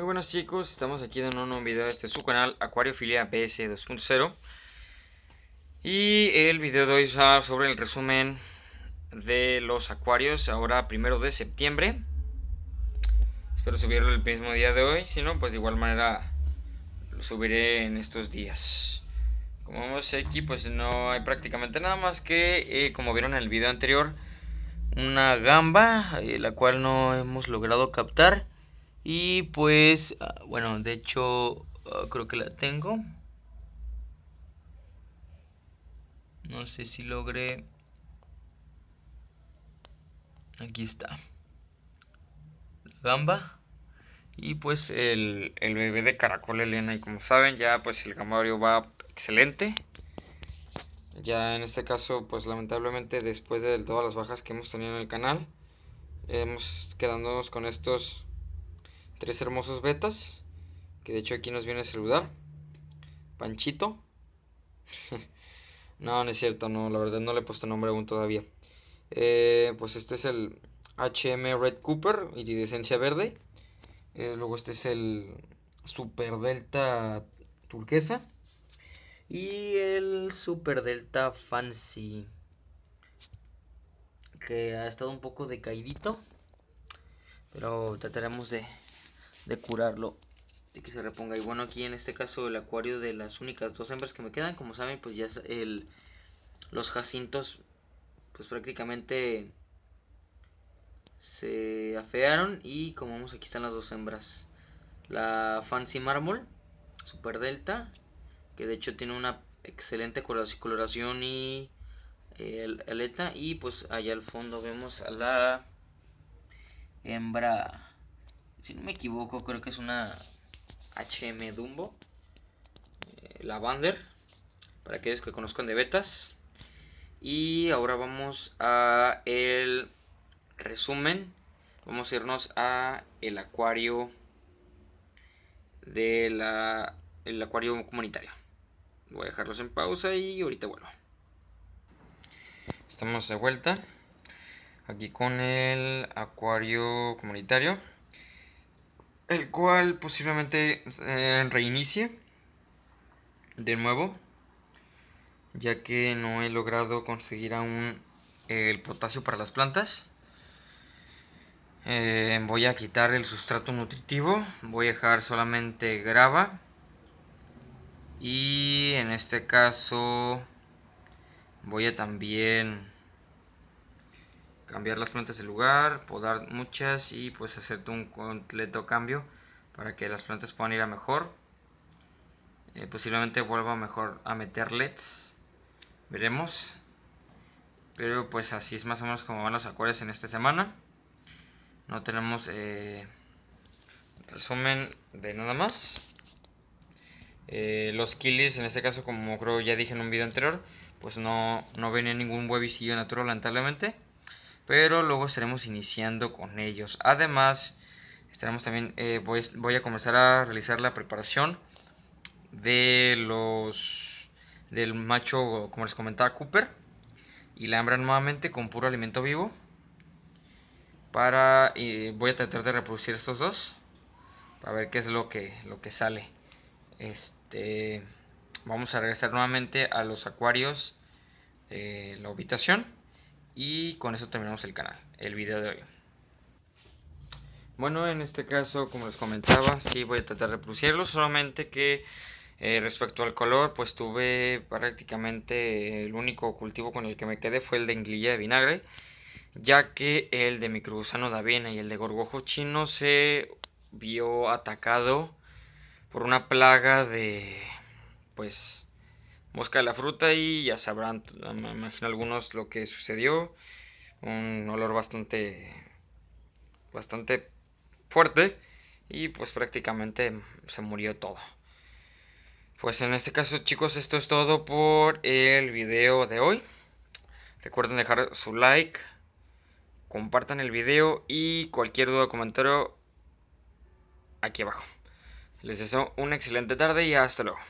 Muy buenos chicos, estamos aquí en un nuevo video de este su canal Acuariofilia PS 2.0 Y el video de hoy es sobre el resumen de los acuarios ahora primero de septiembre Espero subirlo el mismo día de hoy, si no pues de igual manera lo subiré en estos días Como vemos aquí pues no hay prácticamente nada más que eh, como vieron en el video anterior Una gamba, eh, la cual no hemos logrado captar y pues, ah, bueno, de hecho, ah, creo que la tengo. No sé si logré. Aquí está. La gamba. Y pues el, el bebé de caracol Elena. Y como saben, ya pues el gambario va excelente. Ya en este caso, pues lamentablemente después de todas las bajas que hemos tenido en el canal, hemos quedándonos con estos tres hermosos betas, que de hecho aquí nos viene a saludar. Panchito. no, no es cierto, no, la verdad no le he puesto nombre aún todavía. Eh, pues este es el HM Red Cooper, iridescencia verde. Eh, luego este es el Super Delta turquesa. Y el Super Delta Fancy. Que ha estado un poco decaidito. Pero trataremos de de curarlo, de que se reponga. Y bueno, aquí en este caso el acuario de las únicas dos hembras que me quedan, como saben, pues ya el, los jacintos, pues prácticamente se afearon. Y como vemos, aquí están las dos hembras. La Fancy Marble Super Delta, que de hecho tiene una excelente coloración y el eh, aleta y pues allá al fondo vemos a la hembra si no me equivoco, creo que es una HM Dumbo. la eh, Lavander. Para aquellos que conozcan de betas. Y ahora vamos a el resumen. Vamos a irnos a el acuario de la el acuario comunitario. Voy a dejarlos en pausa y ahorita vuelvo. Estamos de vuelta aquí con el acuario comunitario el cual posiblemente eh, reinicie de nuevo, ya que no he logrado conseguir aún el potasio para las plantas. Eh, voy a quitar el sustrato nutritivo, voy a dejar solamente grava y en este caso voy a también cambiar las plantas de lugar, podar muchas y pues hacerte un completo cambio para que las plantas puedan ir a mejor. Eh, posiblemente vuelva mejor a meter LEDs, veremos. Pero pues así es más o menos como van los acuerdos en esta semana. No tenemos eh, resumen de nada más. Eh, los kilis en este caso, como creo ya dije en un video anterior, pues no, no venía ningún huevicillo natural, lamentablemente pero luego estaremos iniciando con ellos. Además, estaremos también, eh, voy, a comenzar a realizar la preparación de los del macho, como les comentaba, Cooper. Y la hembra nuevamente con puro alimento vivo. Para, y eh, voy a tratar de reproducir estos dos. Para ver qué es lo que, lo que sale. Este, vamos a regresar nuevamente a los acuarios de la habitación y con eso terminamos el canal, el video de hoy. Bueno, en este caso, como les comentaba, sí voy a tratar de reproducirlo, solamente que eh, respecto al color, pues tuve prácticamente el único cultivo con el que me quedé fue el de englilla de vinagre, ya que el de microgusano de avena y el de gorgojo chino se vio atacado por una plaga de, pues, mosca de la fruta y ya sabrán, me imagino algunos lo que sucedió. Un olor bastante, bastante fuerte y pues prácticamente se murió todo. Pues en este caso chicos esto es todo por el video de hoy. Recuerden dejar su like, compartan el video y cualquier duda o comentario aquí abajo. Les deseo una excelente tarde y hasta luego.